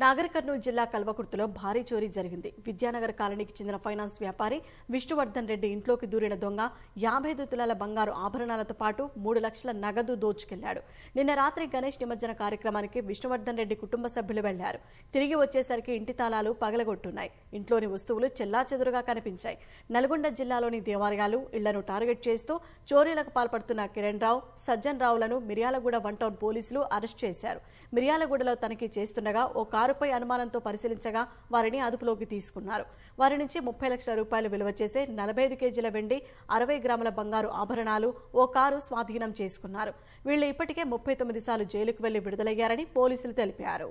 నాగర్ కర్నూలు జిల్లా కల్వకుర్తిలో భారీ చోరీ జరిగింది విద్యానగర్ కాలనీకి చెందిన ఫైనాన్స్ వ్యాపారి విష్ణువర్ధన్ రెడ్డి ఇంట్లోకి దూరిన దొంగ యాభై ఐదు తులాల బంగారు ఆభరణాలతో పాటు మూడు లక్షల నగదు దోచుకెళ్లాడు నిన్న రాత్రి గణేష్ నిమజ్జన కార్యక్రమానికి విష్ణువర్ధన్ రెడ్డి కుటుంబ సభ్యులు వెళ్లారు తిరిగి వచ్చేసరికి ఇంటి తాళాలు పగలగొట్టున్నాయి ఇంట్లోని వస్తువులు చెల్లాచెదురుగా కనిపించాయి నల్గొండ జిల్లాలోని దేవాలయాలు ఇళ్లను టార్గెట్ చేస్తూ చోరీలకు పాల్పడుతున్న కిరణ్ రావు సజ్జన్ రావులను మిర్యాలగూడ వన్ టౌన్ పోలీసులు అరెస్ట్ చేశారు మిర్యాలగూడలో తనిఖీ చేస్తుండగా ఒక కారుపై అనుమానంతో పరిశీలించగా వారిని అదుపులోకి తీసుకున్నారు వారి నుంచి ముప్పై లక్షల రూపాయలు విలువ చేసే నలభై ఐదు కేజీల వెండి అరవై గ్రాముల బంగారు ఆభరణాలు ఓ కారు స్వాధీనం చేసుకున్నారు వీళ్లు ఇప్పటికే ముప్పై తొమ్మిది సార్లు జైలుకు వెళ్లి విడుదలయ్యారని పోలీసులు తెలిపారు